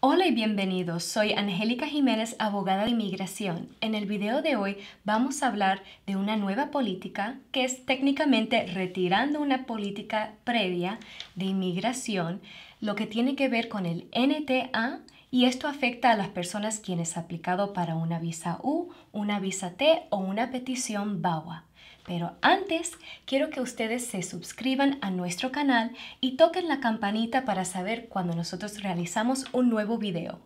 Hola y bienvenidos, soy Angélica Jiménez, abogada de inmigración. En el video de hoy vamos a hablar de una nueva política que es técnicamente retirando una política previa de inmigración, lo que tiene que ver con el NTA y esto afecta a las personas quienes han aplicado para una visa U, una visa T o una petición BAWA. Pero antes, quiero que ustedes se suscriban a nuestro canal y toquen la campanita para saber cuando nosotros realizamos un nuevo video.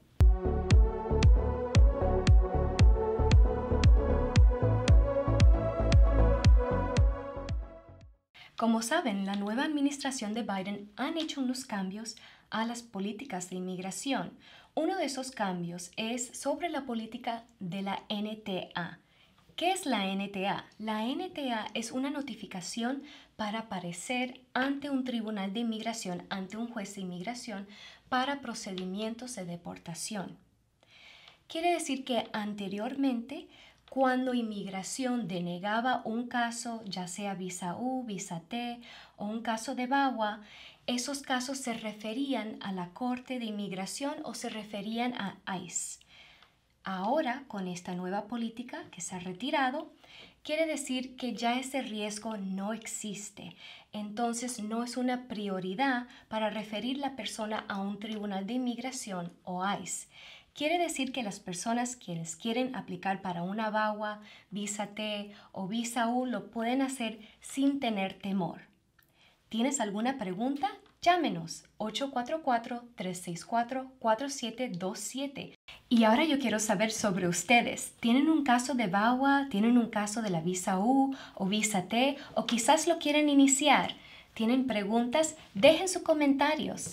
Como saben, la nueva administración de Biden han hecho unos cambios a las políticas de inmigración. Uno de esos cambios es sobre la política de la NTA, ¿Qué es la NTA? La NTA es una notificación para aparecer ante un tribunal de inmigración, ante un juez de inmigración, para procedimientos de deportación. Quiere decir que anteriormente, cuando inmigración denegaba un caso, ya sea visa U, visa T o un caso de BAWA, esos casos se referían a la Corte de Inmigración o se referían a ICE. Ahora, con esta nueva política que se ha retirado, quiere decir que ya ese riesgo no existe. Entonces, no es una prioridad para referir la persona a un tribunal de inmigración o ICE. Quiere decir que las personas quienes quieren aplicar para una VAWA, visa T o visa U lo pueden hacer sin tener temor. ¿Tienes alguna pregunta? Llámenos 844-364-4727 y ahora yo quiero saber sobre ustedes. ¿Tienen un caso de Bawa, ¿Tienen un caso de la visa U o visa T? ¿O quizás lo quieren iniciar? ¿Tienen preguntas? Dejen sus comentarios.